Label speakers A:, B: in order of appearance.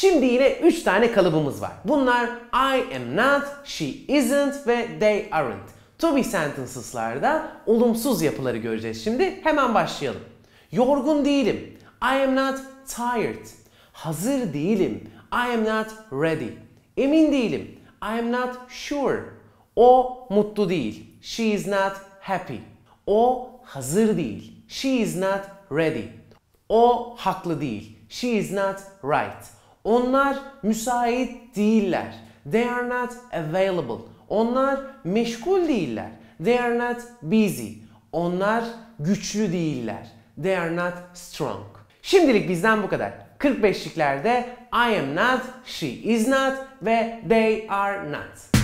A: Şimdi yine 3 tane kalıbımız var. Bunlar I am not, she isn't ve they aren't. To be sentences'larda olumsuz yapıları göreceğiz şimdi. Hemen başlayalım. Yorgun değilim. I am not tired. Hazır değilim. I am not ready. Emin değilim. I am not sure. O mutlu değil. She is not happy. O hazır değil. She is not ready. O haklı değil. She is not right. Onlar müsait değiller. They are not available. Onlar meşgul değiller. They are not busy. Onlar güçlü değiller. They are not strong. Şimdilik bizden bu kadar. 45'liklerde I am not, she is not ve they are not.